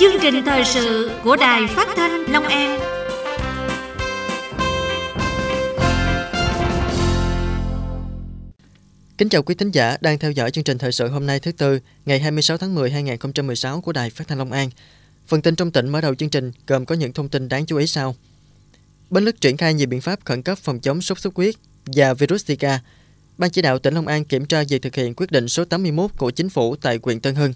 chương trình thời sự của Đài Phát thanh Long An. Kính chào quý thính giả đang theo dõi chương trình thời sự hôm nay thứ tư, ngày 26 tháng 10 2016 của Đài Phát thanh Long An. Phần tin trong tỉnh mở đầu chương trình gồm có những thông tin đáng chú ý sau. Bến Lức triển khai nhiều biện pháp khẩn cấp phòng chống sốt xuất huyết và virus Zika. Ban chỉ đạo tỉnh Long An kiểm tra việc thực hiện quyết định số 81 của chính phủ tại huyện Tân Hưng.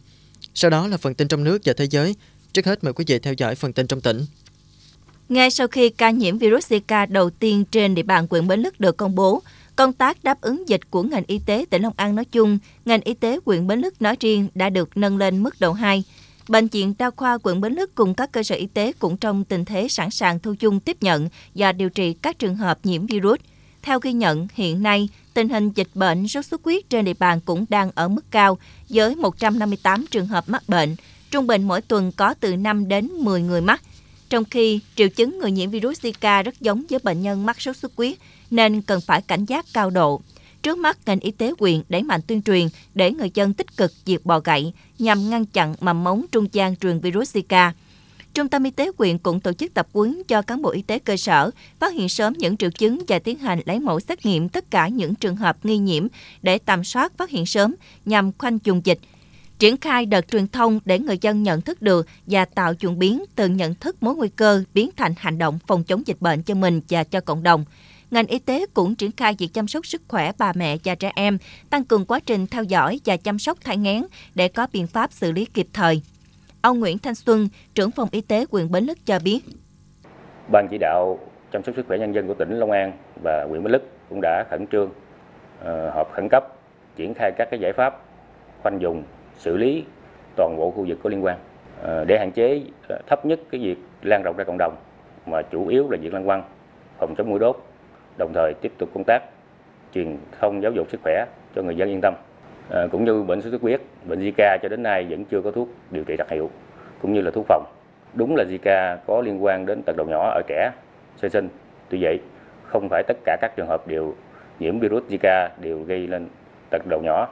Sau đó là phần tin trong nước và thế giới Trước hết mời quý vị theo dõi phần tin trong tỉnh. Ngay sau khi ca nhiễm virus Zika đầu tiên trên địa bàn quận Bến Lức được công bố, công tác đáp ứng dịch của ngành y tế tỉnh Long An nói chung, ngành y tế quận Bến Lức nói riêng đã được nâng lên mức độ 2. Bệnh viện đa khoa quận Bến Lức cùng các cơ sở y tế cũng trong tình thế sẵn sàng thu dung tiếp nhận và điều trị các trường hợp nhiễm virus. Theo ghi nhận, hiện nay, tình hình dịch bệnh sốt xuất huyết trên địa bàn cũng đang ở mức cao với 158 trường hợp mắc bệnh, trung bình mỗi tuần có từ 5 đến 10 người mắc. Trong khi triệu chứng người nhiễm virus Zika rất giống với bệnh nhân mắc sốt xuất huyết nên cần phải cảnh giác cao độ. Trước mắt, ngành y tế huyện đẩy mạnh tuyên truyền để người dân tích cực diệt bò gậy nhằm ngăn chặn mầm móng trung gian truyền virus Zika. Trung tâm Y tế huyện cũng tổ chức tập huấn cho cán bộ y tế cơ sở, phát hiện sớm những triệu chứng và tiến hành lấy mẫu xét nghiệm tất cả những trường hợp nghi nhiễm để tầm soát phát hiện sớm nhằm khoanh dùng dịch – triển khai đợt truyền thông để người dân nhận thức được và tạo chuyển biến từ nhận thức mối nguy cơ biến thành hành động phòng chống dịch bệnh cho mình và cho cộng đồng. Ngành y tế cũng triển khai việc chăm sóc sức khỏe bà mẹ và trẻ em, tăng cường quá trình theo dõi và chăm sóc thai nghén để có biện pháp xử lý kịp thời. Ông Nguyễn Thanh Xuân, trưởng phòng y tế huyện Bến Lức cho biết. Ban chỉ đạo chăm sóc sức khỏe nhân dân của tỉnh Long An và huyện Bến Lức cũng đã khẩn trương ờ, họp khẩn cấp triển khai các cái giải pháp khoanh vùng xử lý toàn bộ khu vực có liên quan ờ, để hạn chế ờ, thấp nhất cái việc lan rộng ra cộng đồng mà chủ yếu là việc lăng quăng phòng chống mũi đốt đồng thời tiếp tục công tác truyền thông giáo dục sức khỏe cho người dân yên tâm à, cũng như bệnh sốt xuất huyết bệnh Zika cho đến nay vẫn chưa có thuốc điều trị đặc hiệu cũng như là thuốc phòng đúng là Zika có liên quan đến tật đầu nhỏ ở trẻ sơ sinh tuy vậy không phải tất cả các trường hợp đều nhiễm virus Zika đều gây lên tật đầu nhỏ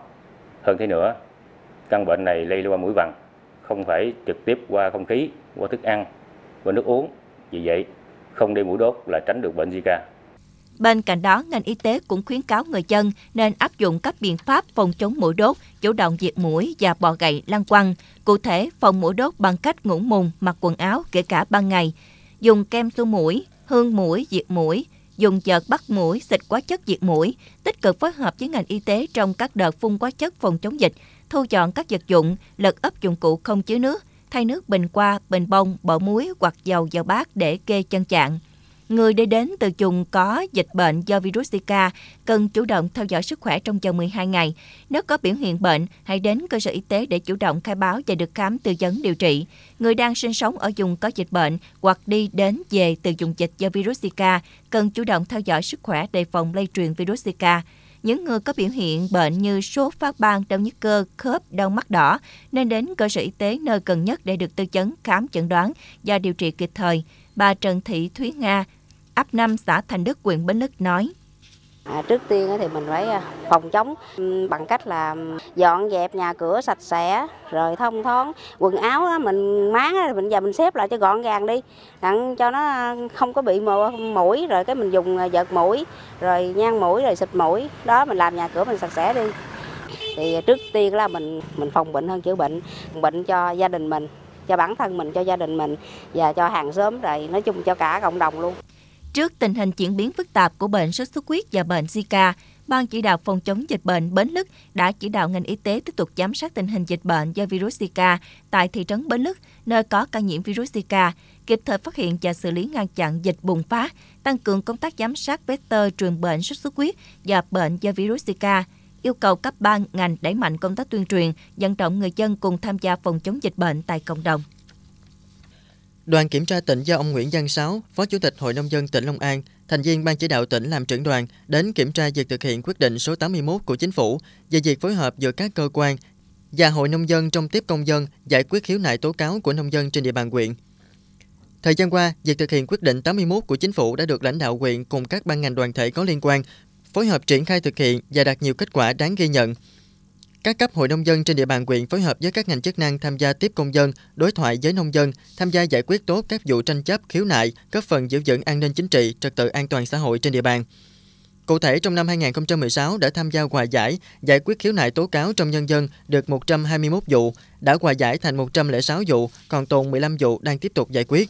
hơn thế nữa căn bệnh này lây qua mũi vằn, không phải trực tiếp qua không khí, qua thức ăn, qua nước uống. Vì vậy, không đi mũi đốt là tránh được bệnh Zika. Bên cạnh đó, ngành y tế cũng khuyến cáo người dân nên áp dụng các biện pháp phòng chống mũi đốt, chủ động diệt mũi và bọ gậy lăng quăng. Cụ thể, phòng mũi đốt bằng cách ngủ mùng, mặc quần áo kể cả ban ngày, dùng kem xua mũi, hương mũi, diệt mũi, dùng chợt bắt mũi, xịt quá chất diệt mũi, tích cực phối hợp với ngành y tế trong các đợt phun quá chất phòng chống dịch, thu dọn các vật dụng, lật ấp dụng cụ không chứa nước, thay nước bình qua, bình bông, bỏ muối hoặc dầu vào bát để kê chân trạng. Người đi đến từ vùng có dịch bệnh do virus Zika cần chủ động theo dõi sức khỏe trong vòng 12 ngày. Nếu có biểu hiện bệnh, hãy đến cơ sở y tế để chủ động khai báo và được khám tư vấn điều trị. Người đang sinh sống ở vùng có dịch bệnh hoặc đi đến về từ vùng dịch do virus Zika cần chủ động theo dõi sức khỏe đề phòng lây truyền virus Zika những người có biểu hiện bệnh như sốt phát ban, đau nhức cơ, khớp, đau mắt đỏ nên đến cơ sở y tế nơi gần nhất để được tư vấn, khám chẩn đoán và điều trị kịp thời. Bà Trần Thị Thúy Nga, ấp 5 xã Thành Đức, huyện Bến Lức nói. À, trước tiên thì mình phải à, phòng chống bằng cách là dọn dẹp nhà cửa sạch sẽ rồi thông thoáng quần áo mình máng đó, mình giờ mình xếp lại cho gọn gàng đi đặng cho nó à, không có bị mũi rồi cái mình dùng vợt à, mũi rồi nhang mũi rồi xịt mũi đó mình làm nhà cửa mình sạch sẽ đi thì trước tiên là mình mình phòng bệnh hơn chữa bệnh bệnh cho gia đình mình cho bản thân mình cho gia đình mình và cho hàng xóm rồi nói chung cho cả cộng đồng luôn Trước tình hình diễn biến phức tạp của bệnh sốt xuất huyết và bệnh Zika, Ban chỉ đạo phòng chống dịch bệnh Bến Lức đã chỉ đạo ngành y tế tiếp tục giám sát tình hình dịch bệnh do virus Zika tại thị trấn Bến Lức, nơi có ca nhiễm virus Zika, kịp thời phát hiện và xử lý ngăn chặn dịch bùng phát, tăng cường công tác giám sát vector truyền bệnh sốt xuất huyết và bệnh do virus Zika, yêu cầu các ban ngành đẩy mạnh công tác tuyên truyền, vận động người dân cùng tham gia phòng chống dịch bệnh tại cộng đồng. Đoàn kiểm tra tỉnh do ông Nguyễn Văn Sáu, Phó Chủ tịch Hội Nông dân tỉnh Long An, thành viên Ban chỉ đạo tỉnh làm trưởng đoàn đến kiểm tra việc thực hiện quyết định số 81 của Chính phủ về việc phối hợp giữa các cơ quan và Hội Nông dân trong tiếp công dân giải quyết khiếu nại tố cáo của nông dân trên địa bàn huyện. Thời gian qua, việc thực hiện quyết định 81 của Chính phủ đã được lãnh đạo huyện cùng các ban ngành đoàn thể có liên quan phối hợp triển khai thực hiện và đạt nhiều kết quả đáng ghi nhận – các cấp hội nông dân trên địa bàn quyện phối hợp với các ngành chức năng tham gia tiếp công dân, đối thoại với nông dân, tham gia giải quyết tốt các vụ tranh chấp, khiếu nại, góp phần giữ vững an ninh chính trị, trật tự an toàn xã hội trên địa bàn. Cụ thể, trong năm 2016 đã tham gia hòa giải, giải quyết khiếu nại tố cáo trong nhân dân được 121 vụ, đã hòa giải thành 106 vụ, còn tồn 15 vụ đang tiếp tục giải quyết.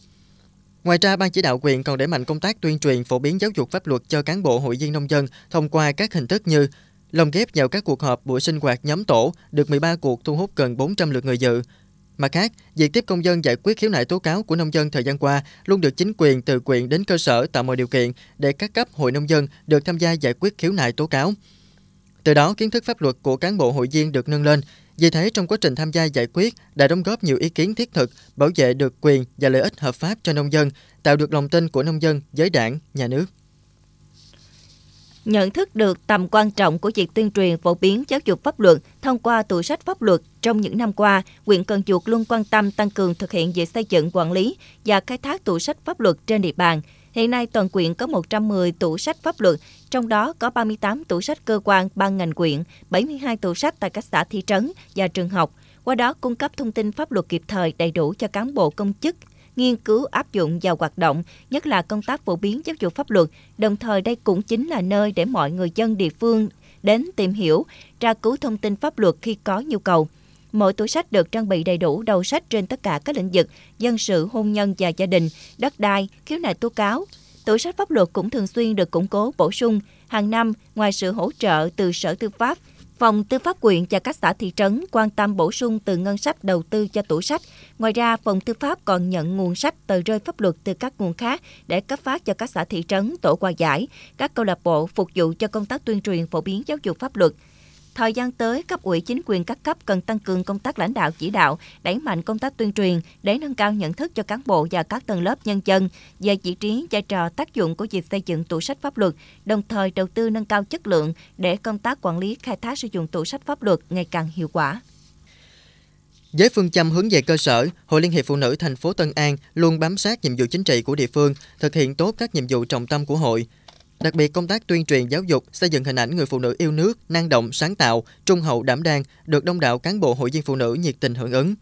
Ngoài ra, Ban chỉ đạo quyền còn đẩy mạnh công tác tuyên truyền phổ biến giáo dục pháp luật cho cán bộ hội viên nông dân thông qua các hình thức như Lồng ghép vào các cuộc họp buổi sinh hoạt nhóm tổ được 13 cuộc thu hút gần 400 lượt người dự. Mặt khác, việc tiếp công dân giải quyết khiếu nại tố cáo của nông dân thời gian qua luôn được chính quyền từ quyện đến cơ sở tạo mọi điều kiện để các cấp hội nông dân được tham gia giải quyết khiếu nại tố cáo. Từ đó, kiến thức pháp luật của cán bộ hội viên được nâng lên. Vì thế, trong quá trình tham gia giải quyết, đã đóng góp nhiều ý kiến thiết thực, bảo vệ được quyền và lợi ích hợp pháp cho nông dân, tạo được lòng tin của nông dân với đảng, nhà nước nhận thức được tầm quan trọng của việc tuyên truyền phổ biến giáo dục pháp luật thông qua tủ sách pháp luật trong những năm qua, huyện Cần Duộc luôn quan tâm tăng cường thực hiện việc xây dựng quản lý và khai thác tủ sách pháp luật trên địa bàn. Hiện nay, toàn quyện có 110 tủ sách pháp luật, trong đó có 38 tủ sách cơ quan ban ngành quyện, 72 tủ sách tại các xã thị trấn và trường học, qua đó cung cấp thông tin pháp luật kịp thời đầy đủ cho cán bộ công chức, nghiên cứu áp dụng vào hoạt động, nhất là công tác phổ biến giáo dục pháp luật. Đồng thời đây cũng chính là nơi để mọi người dân địa phương đến tìm hiểu, tra cứu thông tin pháp luật khi có nhu cầu. Mỗi tủ sách được trang bị đầy đủ đầu sách trên tất cả các lĩnh vực dân sự, hôn nhân và gia đình, đất đai, khiếu nại tố cáo. Tủ sách pháp luật cũng thường xuyên được củng cố bổ sung. Hàng năm, ngoài sự hỗ trợ từ Sở Tư pháp, Phòng Tư pháp quyện và các xã thị trấn quan tâm bổ sung từ ngân sách đầu tư cho tủ sách. Ngoài ra, Phòng Tư pháp còn nhận nguồn sách tờ rơi pháp luật từ các nguồn khác để cấp phát cho các xã thị trấn, tổ hòa giải, các câu lạc bộ phục vụ cho công tác tuyên truyền phổ biến giáo dục pháp luật – Thời gian tới, cấp ủy chính quyền các cấp cần tăng cường công tác lãnh đạo chỉ đạo, đẩy mạnh công tác tuyên truyền để nâng cao nhận thức cho cán bộ và các tầng lớp nhân dân về vị trí, vai trò, tác dụng của việc xây dựng tủ sách pháp luật, đồng thời đầu tư nâng cao chất lượng để công tác quản lý khai thác sử dụng tủ sách pháp luật ngày càng hiệu quả. Với phương châm hướng về cơ sở, Hội Liên hiệp Phụ nữ thành phố Tân An luôn bám sát nhiệm vụ chính trị của địa phương, thực hiện tốt các nhiệm vụ trọng tâm của hội, Đặc biệt công tác tuyên truyền giáo dục, xây dựng hình ảnh người phụ nữ yêu nước, năng động, sáng tạo, trung hậu đảm đang được đông đảo cán bộ hội viên phụ nữ nhiệt tình hưởng ứng.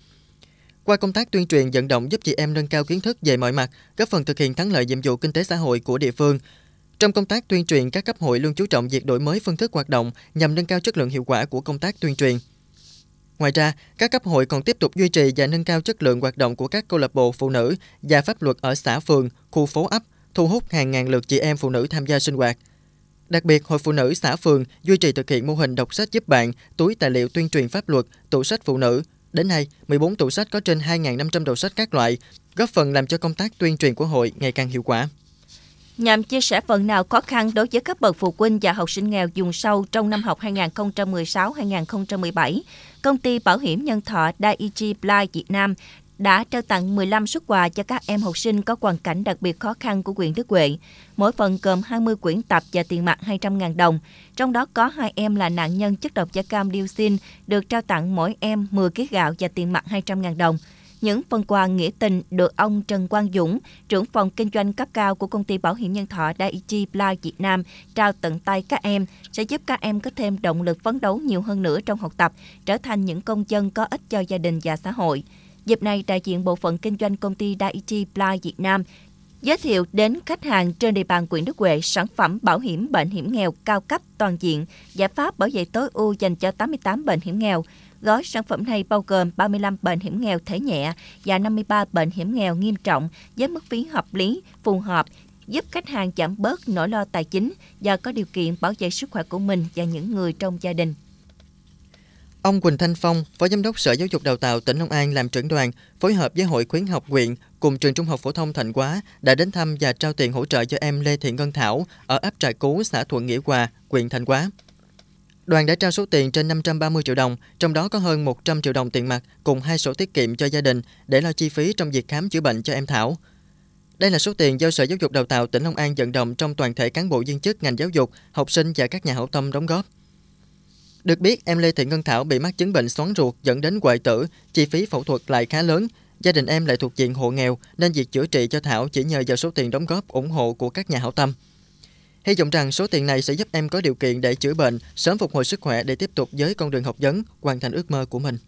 Qua công tác tuyên truyền vận động giúp chị em nâng cao kiến thức về mọi mặt, góp phần thực hiện thắng lợi nhiệm vụ kinh tế xã hội của địa phương. Trong công tác tuyên truyền, các cấp hội luôn chú trọng việc đổi mới phương thức hoạt động nhằm nâng cao chất lượng hiệu quả của công tác tuyên truyền. Ngoài ra, các cấp hội còn tiếp tục duy trì và nâng cao chất lượng hoạt động của các câu lạc bộ phụ nữ và pháp luật ở xã phường, khu phố ấp, thu hút hàng ngàn lượt chị em phụ nữ tham gia sinh hoạt. Đặc biệt, Hội Phụ nữ xã phường duy trì thực hiện mô hình đọc sách giúp bạn, túi tài liệu tuyên truyền pháp luật, tủ sách phụ nữ. Đến nay, 14 tủ sách có trên 2.500 đầu sách các loại, góp phần làm cho công tác tuyên truyền của hội ngày càng hiệu quả. Nhằm chia sẻ phần nào khó khăn đối với các bậc phụ huynh và học sinh nghèo dùng sâu trong năm học 2016-2017, công ty bảo hiểm nhân thọ Daiichi Life Việt Nam đã trao tặng 15 xuất quà cho các em học sinh có hoàn cảnh đặc biệt khó khăn của huyện Đức Huệ. Mỗi phần gồm 20 quyển tập và tiền mặt 200.000 đồng. Trong đó có hai em là nạn nhân chất độc da cam dioxin, được trao tặng mỗi em 10 kg gạo và tiền mặt 200.000 đồng. Những phần quà nghĩa tình được ông Trần Quang Dũng, trưởng phòng kinh doanh cấp cao của công ty bảo hiểm nhân thọ Daiichi Ply Việt Nam trao tận tay các em sẽ giúp các em có thêm động lực phấn đấu nhiều hơn nữa trong học tập, trở thành những công dân có ích cho gia đình và xã hội. Dịp này, đại diện bộ phận kinh doanh công ty Daiichi Ply Việt Nam giới thiệu đến khách hàng trên địa bàn quyện Đức Huệ sản phẩm bảo hiểm bệnh hiểm nghèo cao cấp toàn diện, giải pháp bảo vệ tối ưu dành cho 88 bệnh hiểm nghèo. Gói sản phẩm này bao gồm 35 bệnh hiểm nghèo thể nhẹ và 53 bệnh hiểm nghèo nghiêm trọng với mức phí hợp lý, phù hợp, giúp khách hàng giảm bớt nỗi lo tài chính và có điều kiện bảo vệ sức khỏe của mình và những người trong gia đình. Ông Quỳnh Thanh Phong, Phó Giám đốc Sở Giáo dục Đào tạo tỉnh Long An làm trưởng đoàn, phối hợp với Hội khuyến học huyện cùng trường Trung học phổ thông Thạnh Quá đã đến thăm và trao tiền hỗ trợ cho em Lê Thị Ngân Thảo ở ấp Trại Cú, xã Thuận Nghĩa Hòa, huyện Thạnh Quá. Đoàn đã trao số tiền trên 530 triệu đồng, trong đó có hơn 100 triệu đồng tiền mặt cùng hai sổ tiết kiệm cho gia đình để lo chi phí trong việc khám chữa bệnh cho em Thảo. Đây là số tiền do Sở Giáo dục Đào tạo tỉnh Long An vận động trong toàn thể cán bộ viên chức ngành giáo dục, học sinh và các nhà hảo tâm đóng góp. Được biết, em Lê Thị Ngân Thảo bị mắc chứng bệnh xoắn ruột dẫn đến quệ tử, chi phí phẫu thuật lại khá lớn. Gia đình em lại thuộc diện hộ nghèo nên việc chữa trị cho Thảo chỉ nhờ vào số tiền đóng góp ủng hộ của các nhà hảo tâm. Hy vọng rằng số tiền này sẽ giúp em có điều kiện để chữa bệnh, sớm phục hồi sức khỏe để tiếp tục với con đường học vấn, hoàn thành ước mơ của mình.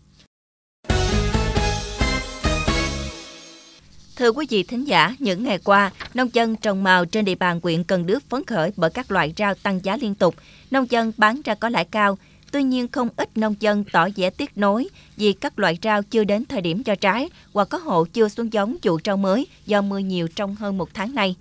Thưa quý vị thính giả, những ngày qua, nông dân trồng màu trên địa bàn huyện Cần Đước phấn khởi bởi các loại rau tăng giá liên tục. Nông dân bán ra có lãi cao, Tuy nhiên, không ít nông dân tỏ vẻ tiếc nối vì các loại rau chưa đến thời điểm cho trái hoặc có hộ chưa xuống giống vụ rau mới do mưa nhiều trong hơn một tháng nay.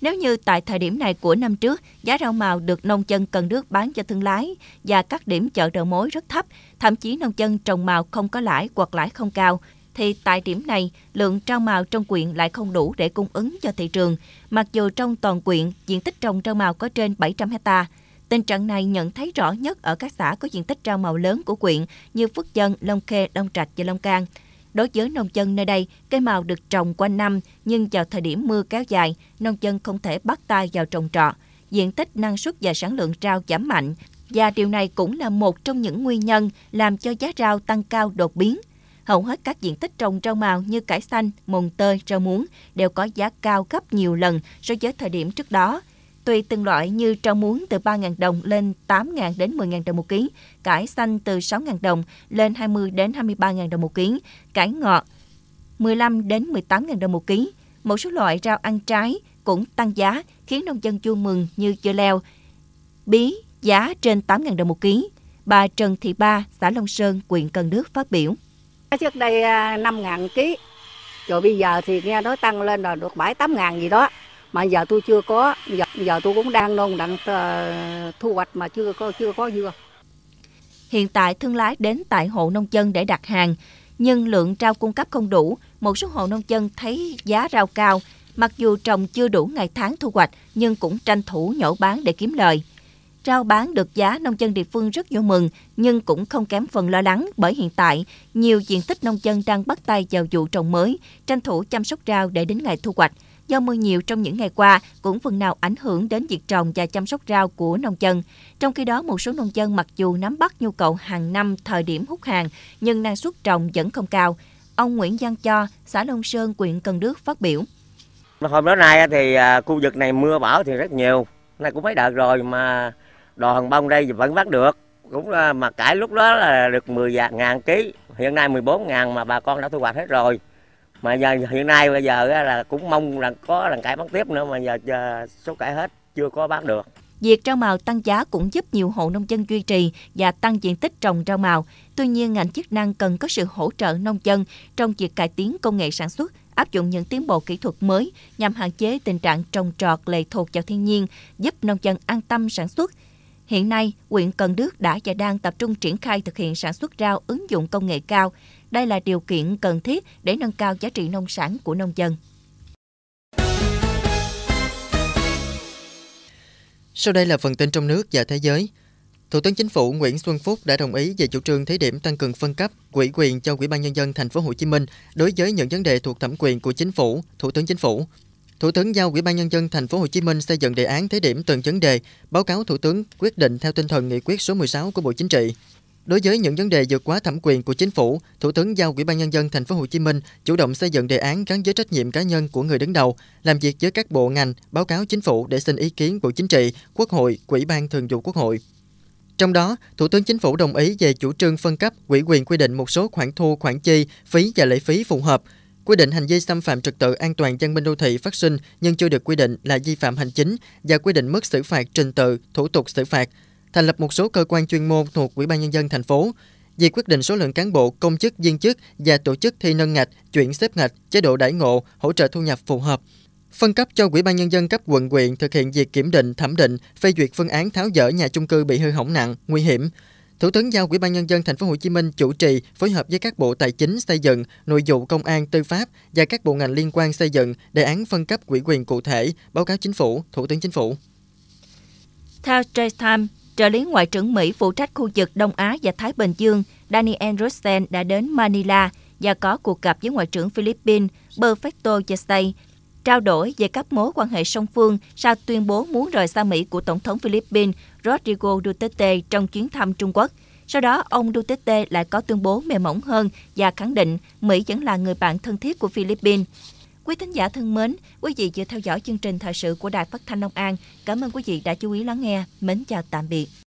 Nếu như tại thời điểm này của năm trước, giá rau màu được nông dân cần nước bán cho thương lái và các điểm chợ đầu mối rất thấp, thậm chí nông dân trồng màu không có lãi hoặc lãi không cao, thì tại điểm này, lượng rau màu trong quyện lại không đủ để cung ứng cho thị trường, mặc dù trong toàn quyện, diện tích trồng rau màu có trên 700 hectare. Tình trạng này nhận thấy rõ nhất ở các xã có diện tích rau màu lớn của quyện như Phước Dân, Long Khê, Long Trạch và Long Can. Đối với nông dân nơi đây, cây màu được trồng quanh năm, nhưng vào thời điểm mưa kéo dài, nông dân không thể bắt tay vào trồng trọt. Diện tích, năng suất và sản lượng rau giảm mạnh, và điều này cũng là một trong những nguyên nhân làm cho giá rau tăng cao đột biến. Hầu hết các diện tích trồng rau màu như cải xanh, mồng tơi, rau muống đều có giá cao gấp nhiều lần so với thời điểm trước đó – Tùy từng loại như rau muống từ 3.000 đồng lên 8.000 đến 10.000 đồng một ký, cải xanh từ 6.000 đồng lên 20 đến 23.000 đồng một ký, cải ngọt 15 đến 18.000 đồng một ký. Một số loại rau ăn trái cũng tăng giá khiến nông dân vui mừng như dưa leo, bí giá trên 8.000 đồng một ký. Bà Trần Thị Ba, xã Long Sơn, huyện Cần Đước phát biểu. Trước đây 5.000 à, ký, rồi bây giờ thì nghe nói tăng lên là được 7-8.000 gì đó mà giờ tôi chưa có giờ, giờ tôi cũng đang nông đặng ờ, thu hoạch mà chưa có chưa có dưa hiện tại thương lái đến tại hộ nông dân để đặt hàng nhưng lượng rau cung cấp không đủ một số hộ nông dân thấy giá rau cao mặc dù trồng chưa đủ ngày tháng thu hoạch nhưng cũng tranh thủ nhổ bán để kiếm lời rau bán được giá nông dân địa phương rất vui mừng nhưng cũng không kém phần lo lắng bởi hiện tại nhiều diện tích nông dân đang bắt tay vào vụ trồng mới tranh thủ chăm sóc rau để đến ngày thu hoạch do mưa nhiều trong những ngày qua cũng phần nào ảnh hưởng đến việc trồng và chăm sóc rau của nông dân. Trong khi đó, một số nông dân mặc dù nắm bắt nhu cầu hàng năm thời điểm hút hàng, nhưng năng suất trồng vẫn không cao. Ông Nguyễn Giang Cho, xã Long Sơn, huyện Cần Đức phát biểu. Hôm đó nay thì à, khu vực này mưa bão thì rất nhiều, nay cũng mấy đợt rồi mà đò hồng bông đây vẫn bắt được cũng mà cải lúc đó là được 10 ngàn ký hiện nay 14 ngàn mà bà con đã thu hoạch hết rồi mà giờ hiện nay bây giờ là cũng mong là có lần cải bán tiếp nữa mà giờ, giờ số cải hết chưa có bán được Việc rau màu tăng giá cũng giúp nhiều hộ nông dân duy trì và tăng diện tích trồng rau màu. Tuy nhiên, ngành chức năng cần có sự hỗ trợ nông dân trong việc cải tiến công nghệ sản xuất, áp dụng những tiến bộ kỹ thuật mới nhằm hạn chế tình trạng trồng trọt lệ thuộc vào thiên nhiên, giúp nông dân an tâm sản xuất. Hiện nay, huyện Cần Đước đã và đang tập trung triển khai thực hiện sản xuất rau ứng dụng công nghệ cao, đây là điều kiện cần thiết để nâng cao giá trị nông sản của nông dân. Sau đây là phần tin trong nước và thế giới. Thủ tướng Chính phủ Nguyễn Xuân Phúc đã đồng ý về chủ trương thí điểm tăng cường phân cấp quỹ quyền cho Ủy ban nhân dân thành phố Hồ Chí Minh đối với những vấn đề thuộc thẩm quyền của chính phủ, Thủ tướng Chính phủ. Thủ tướng giao Ủy ban nhân dân thành phố Hồ Chí Minh xây dựng đề án thí điểm từng vấn đề, báo cáo Thủ tướng quyết định theo tinh thần nghị quyết số 16 của Bộ Chính trị Đối với những vấn đề vượt quá thẩm quyền của chính phủ, Thủ tướng giao Ủy ban nhân dân thành phố Hồ Chí Minh chủ động xây dựng đề án gắn với trách nhiệm cá nhân của người đứng đầu, làm việc với các bộ ngành, báo cáo chính phủ để xin ý kiến Bộ Chính trị, Quốc hội, Ủy ban Thường vụ Quốc hội. Trong đó, Thủ tướng Chính phủ đồng ý về chủ trương phân cấp ủy quyền quy định một số khoản thu, khoản chi, phí và lệ phí phù hợp, quy định hành vi xâm phạm trật tự an toàn dân minh đô thị phát sinh nhưng chưa được quy định là vi phạm hành chính và quy định mức xử phạt trình tự, thủ tục xử phạt – thành lập một số cơ quan chuyên môn thuộc Ủy ban nhân dân thành phố, việc quyết định số lượng cán bộ, công chức, viên chức và tổ chức thi nâng ngạch, chuyển xếp ngạch, chế độ đãi ngộ, hỗ trợ thu nhập phù hợp. Phân cấp cho Ủy ban nhân dân cấp quận huyện thực hiện việc kiểm định, thẩm định, phê duyệt phương án tháo dỡ nhà chung cư bị hư hỏng nặng, nguy hiểm. Thủ tướng giao Ủy ban nhân dân thành phố Hồ Chí Minh chủ trì phối hợp với các bộ tài chính xây dựng, nội vụ công an, tư pháp và các bộ ngành liên quan xây dựng đề án phân cấp quỹ quyền cụ thể, báo cáo chính phủ, Thủ tướng chính phủ. Theo J trợ lý Ngoại trưởng Mỹ phụ trách khu vực Đông Á và Thái Bình Dương Daniel Rosen đã đến Manila và có cuộc gặp với Ngoại trưởng Philippines Perfecto Yestay, trao đổi về các mối quan hệ song phương sau tuyên bố muốn rời xa Mỹ của Tổng thống Philippines Rodrigo Duterte trong chuyến thăm Trung Quốc. Sau đó, ông Duterte lại có tuyên bố mềm mỏng hơn và khẳng định Mỹ vẫn là người bạn thân thiết của Philippines. Quý thính giả thân mến, quý vị vừa theo dõi chương trình thời sự của Đài Phát thanh Long An. Cảm ơn quý vị đã chú ý lắng nghe. Mến chào tạm biệt.